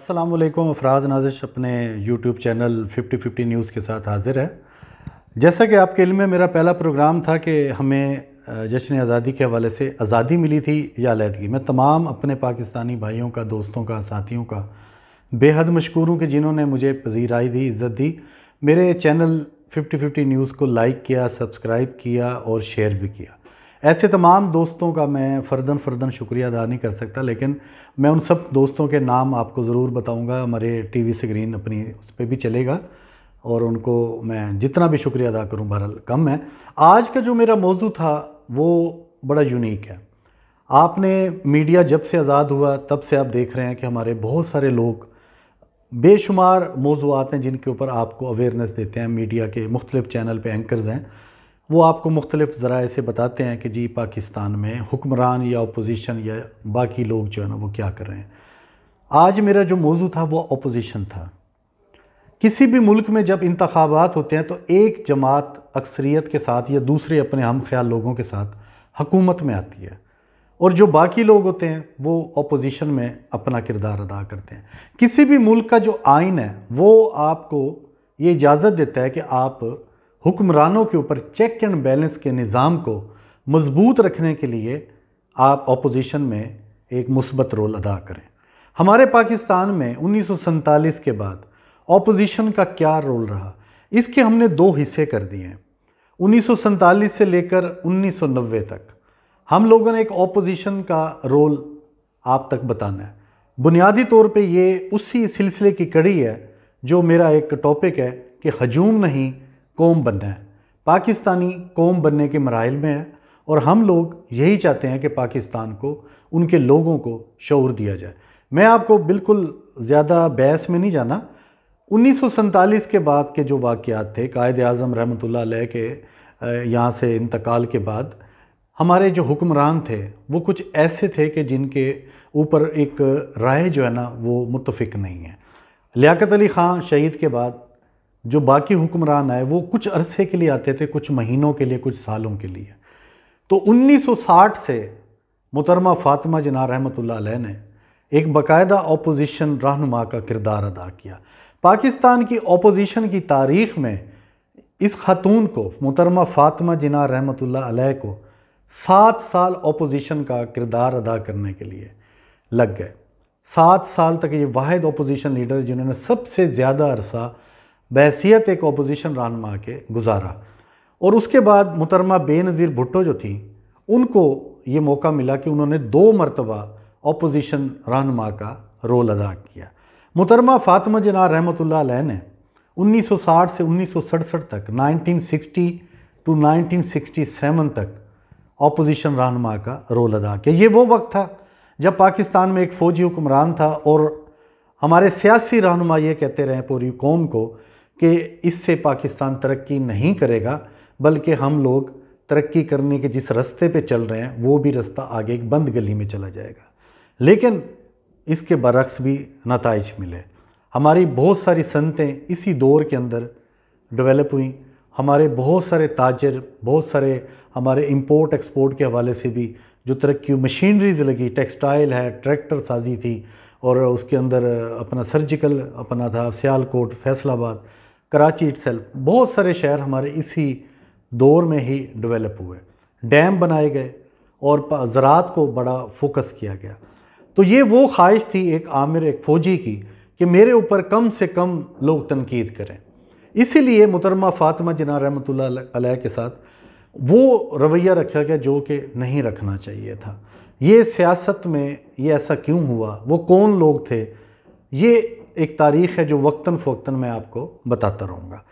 अस्सलाम वालेकुम अफराज नाजिश अपने यूट्यूब चैनल 50 50 न्यूज़ के साथ हाज़िर है जैसा कि आपके इल्म में मेरा पहला प्रोग्राम था कि हमें जश्न आज़ादी के हवाले से आज़ादी मिली थी या लैदगी मैं तमाम अपने पाकिस्तानी भाइयों का दोस्तों का साथियों का बेहद मशहूर हूँ कि जिन्होंने मुझे पजीराई दी इज़्ज़त दी मेरे चैनल फिफ्टी फिफ्टी न्यूज़ को लाइक किया सब्सक्राइब किया और शेयर भी किया ऐसे तमाम दोस्तों का मैं फ़र्दन फ़र्दन शुक्रिया अदा नहीं कर सकता लेकिन मैं उन सब दोस्तों के नाम आपको ज़रूर बताऊंगा हमारे टीवी स्क्रीन अपनी उस पर भी चलेगा और उनको मैं जितना भी शुक्रिया अदा करूं बहरहाल कम है आज का जो मेरा मौजू था वो बड़ा यूनिक है आपने मीडिया जब से आज़ाद हुआ तब से आप देख रहे हैं कि हमारे बहुत सारे लोग बेशुमार मौजूद हैं जिनके ऊपर आपको अवेयरनेस देते हैं मीडिया के मुख्तलिफ चैनल पर एंकर्स हैं वो आपको मुख्तलिफ ज़रा से बताते हैं कि जी पाकिस्तान में हुक्मरान या अपोजिशन या बाकी लोग जो है ना वो क्या कर रहे हैं आज मेरा जो मौजू था वो अपोजिशन था किसी भी मुल्क में जब इंतबात होते हैं तो एक जमात अक्सरियत के साथ या दूसरे अपने हम ख्याल लोगों के साथ हकूमत में आती है और जो बाकी लोग होते हैं वो अपोजिशन में अपना किरदार अदा करते हैं किसी भी मुल्क का जो आइन है वो आपको ये इजाज़त देता है कि आप हुक्मरानों के ऊपर चेक एंड बैलेंस के निज़ाम को मजबूत रखने के लिए आप अपोजिशन में एक मुसबत रोल अदा करें हमारे पाकिस्तान में उन्नीस के बाद अपोजिशन का क्या रोल रहा इसके हमने दो हिस्से कर दिए हैं उन्नीस से लेकर नब्बे तक हम लोगों ने एक अपोजिशन का रोल आप तक बताना है बुनियादी तौर पे ये उसी सिलसिले की कड़ी है जो मेरा एक टॉपिक है कि हजूम नहीं कौम बनना है पाकिस्तानी कौम बनने के मराइल में है और हम लोग यही चाहते हैं कि पाकिस्तान को उनके लोगों को शौर दिया जाए मैं आपको बिल्कुल ज़्यादा बहस में नहीं जाना उन्नीस के बाद के जो वाक़ थे कायद अज़म रहमत के यहाँ से इंतकाल के बाद हमारे जो हुक्मरान थे वो कुछ ऐसे थे कि जिनके ऊपर एक राय जो है ना वो मुतफिक नहीं है लियाकत अली ख़ान शहीद के बाद जो बाकी हुक्मरान आए वो कुछ अरसे के लिए आते थे कुछ महीनों के लिए कुछ सालों के लिए तो 1960 से मुतरमा फातिमा जना रहमत ने एक बाकायदा अपोजिशन रहनुमा का किरदार अदा किया पाकिस्तान की अपोजिशन की तारीख में इस खातून को मुतरमा फातिमा जना रहमत को सात साल अपोजिशन का किरदार अदा करने के लिए लग गए सात साल तक ये वाद अपोजिशन लीडर जिन्होंने सबसे ज़्यादा अरसा बहसीत एक अपोजिशन रहनमा के गुजारा और उसके बाद मुतरमा बेनज़ीर भुट्टो जो थी उनको ये मौका मिला कि उन्होंने दो मरतबा अपोजिशन रहनमा का रोल अदा किया मुतरमा फातमा जना रहमत ने 1960 से उन्नीस तक 1960 टू सेवन तक अपोजिशन रहनमा का रोल अदा किया ये वो वक्त था जब पाकिस्तान में एक फ़ौजी हुक्मरान था और हमारे सियासी रहनमा ये कहते रहे पूरी कौम को कि इससे पाकिस्तान तरक्की नहीं करेगा बल्कि हम लोग तरक्की करने के जिस रास्ते पे चल रहे हैं वो भी रास्ता आगे एक बंद गली में चला जाएगा लेकिन इसके बरक्स भी नतज मिले हमारी बहुत सारी सनतें इसी दौर के अंदर डेवलप हुई हमारे बहुत सारे ताजर बहुत सारे हमारे इंपोर्ट एक्सपोर्ट के हवाले से भी जो तरक्की मशीनरीज लगी टेक्सटाइल है ट्रैक्टर साजी थी और उसके अंदर अपना सर्जिकल अपना था सियालकोट फैसलाबाद कराची इट बहुत सारे शहर हमारे इसी दौर में ही डेवलप हुए डैम बनाए गए और ज़रात को बड़ा फोकस किया गया तो ये वो ख्वाहिश थी एक आमिर एक फ़ौजी की कि मेरे ऊपर कम से कम लोग तनकीद करें इसीलिए मुतरमा फ़ातिमा जना रहमत ला के साथ वो रवैया रखा गया जो कि नहीं रखना चाहिए था ये सियासत में ये ऐसा क्यों हुआ वो कौन लोग थे ये एक तारीख है जो वक्ता फोक्तन मैं आपको बताता रहूँगा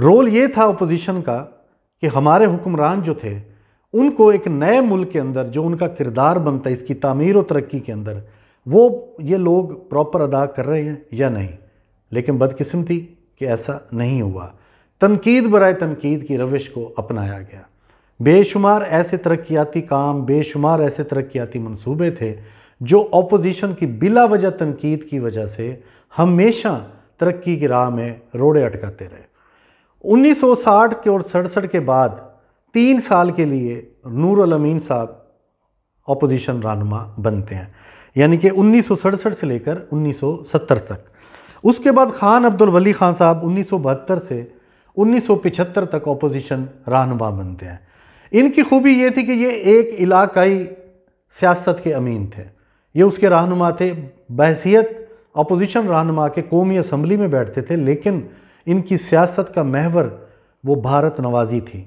रोल ये था अपोजिशन का कि हमारे हुक्मरान जो थे उनको एक नए मुल्क के अंदर जो उनका किरदार बनता है इसकी तमीर और तरक्की के अंदर वो ये लोग प्रॉपर अदा कर रहे हैं या नहीं लेकिन बदकस्मती कि ऐसा नहीं हुआ तनकीद बरए तनकीद की रविश को अपनाया गया बेशुमार ऐसे तरक्याती काम बेशुमार ऐसे तरक्याती मनसूबे थे जो अपोजिशन की बिला वजह तनकीद की वजह से हमेशा तरक्की की राह में रोड़े अटकाते रहे 1960 के और सड़सठ के बाद तीन साल के लिए नूर अमीन साहब अपोजिशन रानुमा बनते हैं यानी कि उन्नीस से लेकर 1970 तक उसके बाद खान अब्दुल वली खान साहब उन्नीस से 1975 तक अपोजिशन रहनुमा बनते हैं इनकी खूबी ये थी कि ये एक इलाकाई सियासत के अमीन थे ये उसके रहनुमा थे बहसीत अपोजिशन रहनुमा के कौमी असम्बली में बैठते थे लेकिन इनकी सियासत का महवर वो भारत नवाजी थी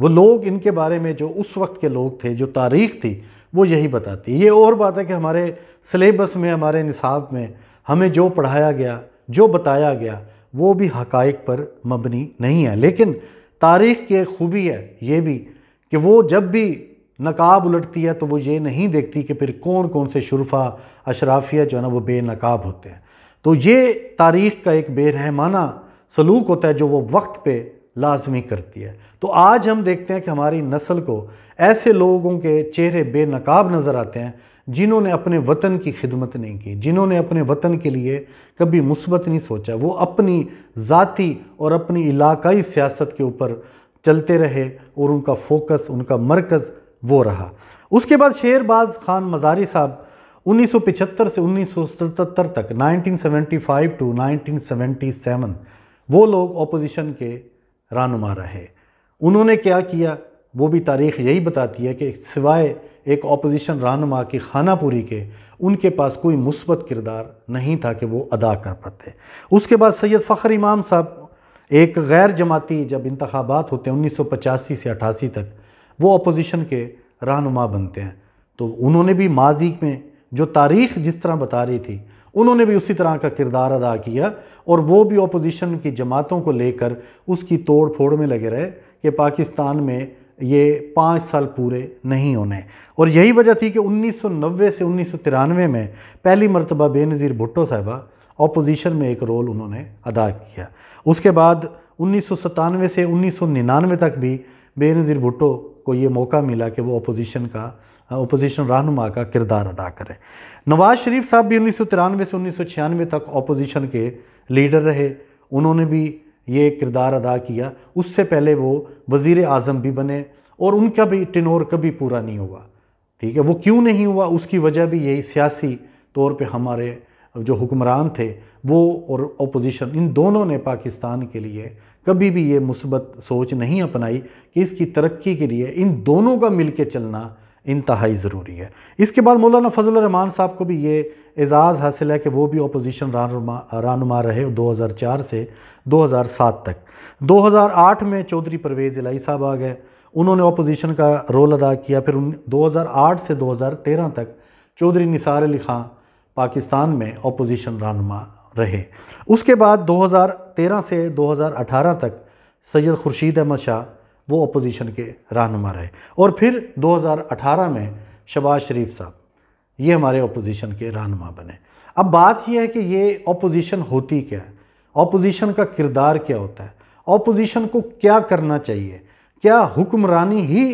वो लोग इनके बारे में जो उस वक्त के लोग थे जो तारीख थी वो यही बताती ये और बात है कि हमारे सिलेबस में हमारे निसाब में हमें जो पढ़ाया गया जो बताया गया वो भी हकाइक पर मबनी नहीं है लेकिन तारीख़ की एक खूबी है ये भी कि वो जब भी नकाब उलटती है तो वो ये नहीं देखती कि फिर कौन कौन से शुरफा अशराफिया जो है ना वो बेनकाब होते हैं तो ये तारीख़ का एक बेरहमाना सलूक होता है जो वो वक्त पे लाजमी करती है तो आज हम देखते हैं कि हमारी नस्ल को ऐसे लोगों के चेहरे बेनकाब नज़र आते हैं जिन्होंने अपने वतन की खिदमत नहीं की जिन्होंने अपने वतन के लिए कभी मुसबत नहीं सोचा वो अपनी ज़ाति और अपनी इलाकाई सियासत के ऊपर चलते रहे और उनका फोकस उनका मरकज़ वो रहा उसके बाद शेरबाज खान मज़ारी साहब 1975 से 1977 तक 1975 टू 1977 वो लोग अपोजिशन के रानुमा रहे उन्होंने क्या किया वो भी तारीख यही बताती है कि सिवाय एक अपोजिशन रहनुमा की खानापुरी के उनके पास कोई मुस्बत किरदार नहीं था कि वो अदा कर पाते उसके बाद सैयद फ़खर इमाम साहब एक गैर जमाती जब इंतबात होते हैं उन्नीस से अठासी तक वो अपोजिशन के रहनुमा बनते हैं तो उन्होंने भी माजी में जो तारीख जिस तरह बता रही थी उन्होंने भी उसी तरह का किरदार अदा किया और वो भी अपोजिशन की जमातों को लेकर उसकी तोड़ फोड़ में लगे रहे कि पाकिस्तान में ये पाँच साल पूरे नहीं होने और यही वजह थी कि 1990 से उन्नीस में पहली मरतबा बेनज़ीर भुट्टो साहबा अपोजिशन में एक रोल उन्होंने अदा किया उसके बाद उन्नीस से उन्नीस तक भी बेनज़ीर भुट्टो को ये मौका मिला कि वो अपोजिशन का अपोजिशन हाँ, रहनुमा का किरदार अदा करें नवाज़ शरीफ साहब भी उन्नीस से उन्नीस तक अपोजिशन के लीडर रहे उन्होंने भी ये किरदार अदा किया उससे पहले वो वज़ी अजम भी बने और उनका भी टिनोर कभी पूरा नहीं हुआ ठीक है वो क्यों नहीं हुआ उसकी वजह भी यही सियासी तौर पे हमारे जो हुक्मरान थे वो और अपोजिशन इन दोनों ने पाकिस्तान के लिए कभी भी ये मुसबत सोच नहीं अपनाई कि इसकी तरक्की के लिए इन दोनों का मिल चलना इंतहाई ज़रूरी है इसके बाद मौलाना फजल रहमान साहब को भी ये एजाज़ हासिल है कि वो भी अपोजिशन रानुमा रहे 2004 से 2007 तक 2008 में चौधरी परवेज़ इलाई साहब आ गए उन्होंने अपोजिशन का रोल अदा किया फिर उन 2008 से 2013 तक चौधरी निसार अली खां पाकिस्तान में अपोजिशन रानुमा रहे उसके बाद 2013 से 2018 तक सैयद खुर्शीद अहमद शाह वो अपोजिशन के रहनुमा रहे और फिर 2018 में शबाज शरीफ साहब ये हमारे अपोजिशन के रहनुमा बने अब बात यह है कि ये अपोजिशन होती क्या है अपोजिशन का किरदार क्या होता है अपोजिशन को क्या करना चाहिए क्या हुक्मरानी ही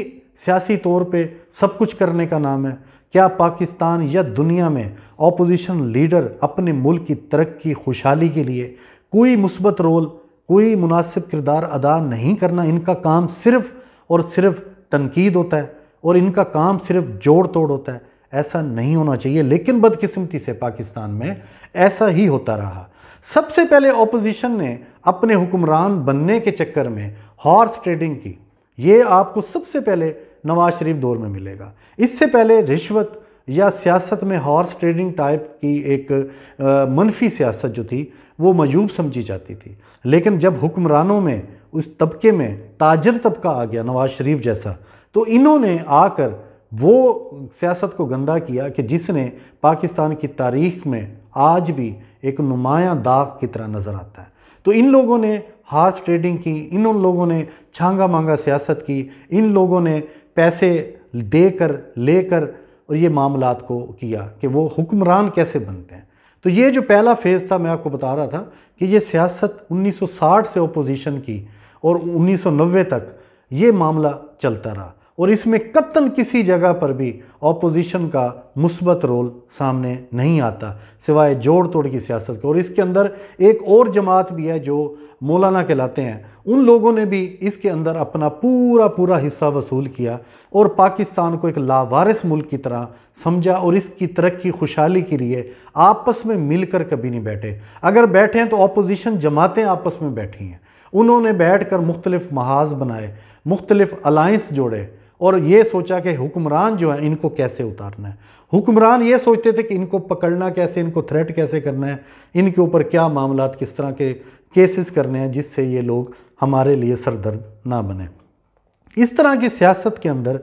सियासी तौर पे सब कुछ करने का नाम है क्या पाकिस्तान या दुनिया में ऑपोजिशन लीडर अपने मुल्क की तरक्की खुशहाली के लिए कोई मुस्बत रोल कोई मुनासिब किरदार अदा नहीं करना इनका काम सिर्फ और सिर्फ तनकीद होता है और इनका काम सिर्फ जोड़ तोड़ होता है ऐसा नहीं होना चाहिए लेकिन बदकिस्मती से पाकिस्तान में ऐसा ही होता रहा सबसे पहले ऑपोजिशन ने अपने हुक्मरान बनने के चक्कर में हॉर्स ट्रेडिंग की ये आपको सबसे पहले नवाज शरीफ दौर में मिलेगा इससे पहले रिश्वत या सियासत में हॉर्स ट्रेडिंग टाइप की एक मनफी सियासत जो थी वो मयूब समझी जाती थी लेकिन जब हुक्मरानों में उस तबके में ताजर तबका आ गया नवाज शरीफ जैसा तो इन्होंने आकर वो सियासत को गंदा किया कि जिसने पाकिस्तान की तारीख में आज भी एक नुमाया दाग की तरह नज़र आता है तो इन लोगों ने हार्स ट्रेडिंग की इन उन लोगों ने छांगा मांगा सियासत की इन लोगों ने पैसे देकर लेकर और ये मामला को किया कि वो हुक्मरान कैसे बनते हैं तो ये जो पहला फेज़ था मैं आपको बता रहा था कि ये सियासत 1960 से अपोजिशन की और 1990 तक ये मामला चलता रहा और इसमें कतन किसी जगह पर भी ऑपोजिशन का मुस्बत रोल सामने नहीं आता सिवाय जोड़ तोड़ की सियासत के और इसके अंदर एक और जमात भी है जो मौलाना कहलाते हैं उन लोगों ने भी इसके अंदर अपना पूरा पूरा हिस्सा वसूल किया और पाकिस्तान को एक लावारिस मुल्क की तरह समझा और इसकी तरक्की खुशहाली के लिए आपस में मिलकर कभी नहीं बैठे अगर बैठे हैं तो ऑपोजिशन जमातें आपस में बैठी हैं उन्होंने बैठ कर मुख्तलिफ महाज बनाए मुख्तलिफ अलाइंस जोड़े और ये सोचा कि हुक्मरान जो है इनको कैसे उतारना है हुक्मरान ये सोचते थे कि इनको पकड़ना कैसे इनको थ्रेट कैसे करना है इनके ऊपर क्या मामला किस तरह के केसेस करने हैं जिससे ये लोग हमारे लिए सरदर्द ना बने इस तरह की सियासत के अंदर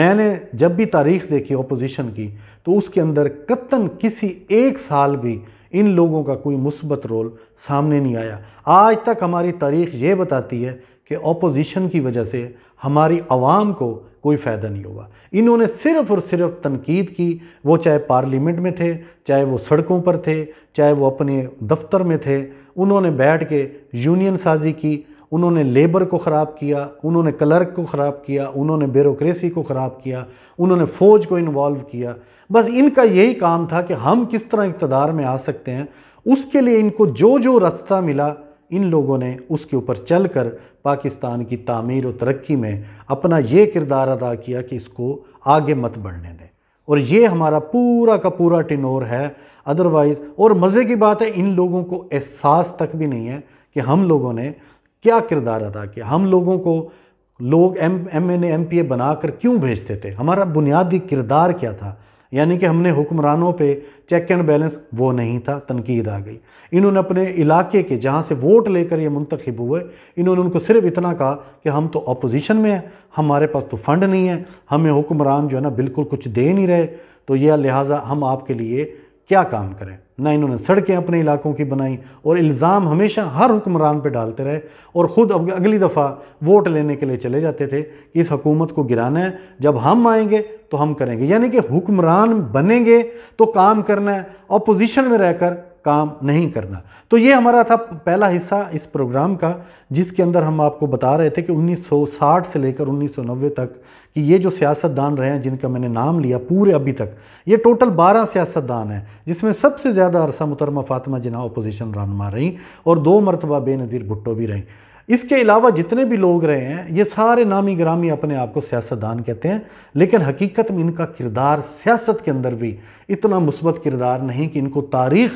मैंने जब भी तारीख देखी अपोजिशन की तो उसके अंदर कत्ता किसी एक साल भी इन लोगों का कोई मुस्बत रोल सामने नहीं आया आज तक हमारी तारीख ये बताती है कि अपोजिशन की वजह से हमारी आवाम को कोई फ़ायदा नहीं हुआ इन्होंने सिर्फ़ और सिर्फ तनकीद की वो चाहे पार्लियामेंट में थे चाहे वो सड़कों पर थे चाहे वो अपने दफ्तर में थे उन्होंने बैठ के यूनियन साजी की उन्होंने लेबर को ख़राब किया उन्होंने क्लर्क को ख़राब किया उन्होंने ब्यूरोसी को ख़राब किया उन्होंने फ़ौज को इन्वॉल्व किया बस इनका यही काम था कि हम किस तरह इकतदार में आ सकते हैं उसके लिए इनको जो जो रास्ता मिला इन लोगों ने उसके ऊपर चल कर पाकिस्तान की तमीर और तरक्की में अपना ये किरदार अदा किया कि इसको आगे मत बढ़ने दें और ये हमारा पूरा का पूरा टिनोर है अदरवाइज़ और मज़े की बात है इन लोगों को एहसास तक भी नहीं है कि हम लोगों ने क्या किरदार अदा किया हम लोगों को लोग M M N M P A बना कर क्यों भेजते थे हमारा बुनियादी किरदार क्या था यानी कि हमने हुक्मरानों पे चेक एंड बैलेंस वो नहीं था तनकीद आ गई इन्होंने अपने इलाके के जहाँ से वोट लेकर ये मुंतखब हुए इन्होंने उनको सिर्फ इतना कहा कि हम तो अपोजिशन में हैं हमारे पास तो फ़ंड नहीं है हमें हुक्मरान जो है ना बिल्कुल कुछ दे नहीं रहे तो यह लिहाजा हम आपके लिए क्या काम करें ना इन्होंने सड़कें अपने इलाकों की बनाई और इल्ज़ाम हमेशा हर हुक्मरान पे डालते रहे और ख़ुद अगली दफ़ा वोट लेने के लिए चले जाते थे कि इस हकूमत को गिराना है जब हम आएंगे तो हम करेंगे यानी कि हुक्मरान बनेंगे तो काम करना है अपोजिशन में रहकर काम नहीं करना तो ये हमारा था पहला हिस्सा इस प्रोग्राम का जिसके अंदर हम आपको बता रहे थे कि 1960 से लेकर 1990 तक कि ये जो सियासतदान रहे हैं जिनका मैंने नाम लिया पूरे अभी तक ये टोटल 12 सियासतदान हैं जिसमें सबसे ज़्यादा अरसा मुतरमा फातिमा जना अपोजिशन रानमा रहीं और दो मरतबा बेनज़ीर भुट्टो भी रहीं इसके अलावा जितने भी लोग रहे हैं ये सारे नामी ग्रामी अपने आप को सियासतदान कहते हैं लेकिन हकीकत में इनका किरदार सियासत के अंदर भी इतना मुस्बत किरदार नहीं कि इनको तारीख़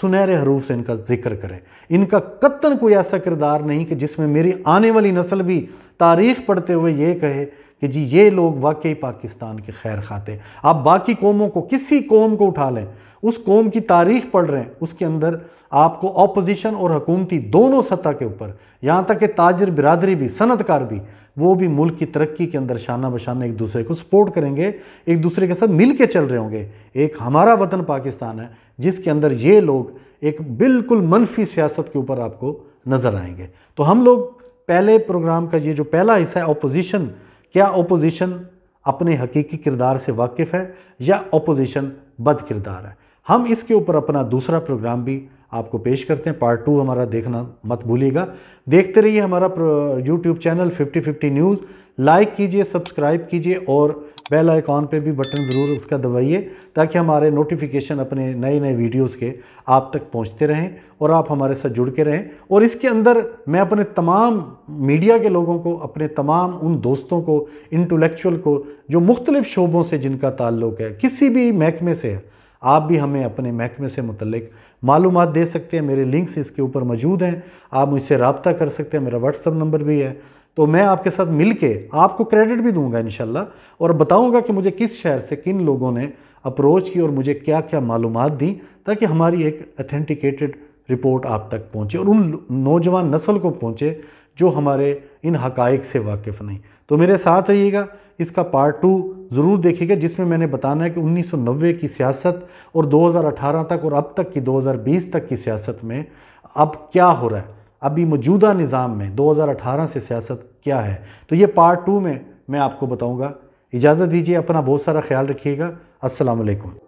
सुनहरे हरूफ से इनका जिक्र करें इनका कत्तन कोई ऐसा किरदार नहीं कि जिसमें मेरी आने वाली नस्ल भी तारीख पढ़ते हुए ये कहे कि जी ये लोग वाकई पाकिस्तान के खैर खाते आप बाकी कौमों को किसी कौम को उठा लें उस कौम की तारीख पढ़ रहे हैं उसके अंदर आपको अपोजिशन और हकूमती दोनों सतह के ऊपर यहाँ तक कि ताजर बिरादरी भी सनतकार भी वो भी मुल्क की तरक्की के अंदर शाना बशाना एक दूसरे को सपोर्ट करेंगे एक दूसरे के साथ मिल के चल रहे होंगे एक हमारा वतन पाकिस्तान है जिसके अंदर ये लोग एक बिल्कुल मनफी सियासत के ऊपर आपको नज़र आएंगे तो हम लोग पहले प्रोग्राम का ये जो पहला हिस्सा है अपोजिशन क्या अपोजिशन अपने हकीकी किरदार से वाकिफ़ है या अपोजिशन बद किरदार है हम इसके ऊपर अपना दूसरा प्रोग्राम भी आपको पेश करते हैं पार्ट टू हमारा देखना मत भूलिएगा देखते रहिए हमारा यूट्यूब चैनल 5050 न्यूज़ लाइक कीजिए सब्सक्राइब कीजिए और बेल आइकॉन पे भी बटन ज़रूर उसका दबाइए ताकि हमारे नोटिफिकेशन अपने नए नए वीडियोस के आप तक पहुंचते रहें और आप हमारे साथ जुड़ के रहें और इसके अंदर मैं अपने तमाम मीडिया के लोगों को अपने तमाम उन दोस्तों को इंटेलेक्चुअल को जो मुख्तलिफ़ शोबों से जिनका ताल्लुक है किसी भी महकमे से है आप भी हमें अपने महकमे से मुतलक मालूम दे सकते हैं मेरे लिंक्स इसके ऊपर मौजूद हैं आप मुझसे रबता कर सकते हैं मेरा व्हाट्सअप नंबर भी है तो मैं आपके साथ मिल के आपको क्रेडिट भी दूंगा इन और बताऊँगा कि मुझे किस शहर से किन लोगों ने अप्रोच की और मुझे क्या क्या मालूम दी ताकि हमारी एक अथेंटिकेटेड रिपोर्ट आप तक पहुँचे और उन नौजवान नस्ल को पहुँचे जो हमारे इन हकाइक से वाकिफ़ नहीं तो मेरे साथ रहिएगा इसका पार्ट टू ज़रूर देखिएगा जिसमें मैंने बताना है कि 1990 की सियासत और 2018 तक और अब तक की 2020 तक की सियासत में अब क्या हो रहा है अभी मौजूदा निज़ाम में 2018 से सियासत क्या है तो ये पार्ट टू में मैं आपको बताऊँगा इजाज़त दीजिए अपना बहुत सारा ख्याल रखिएगा असलकम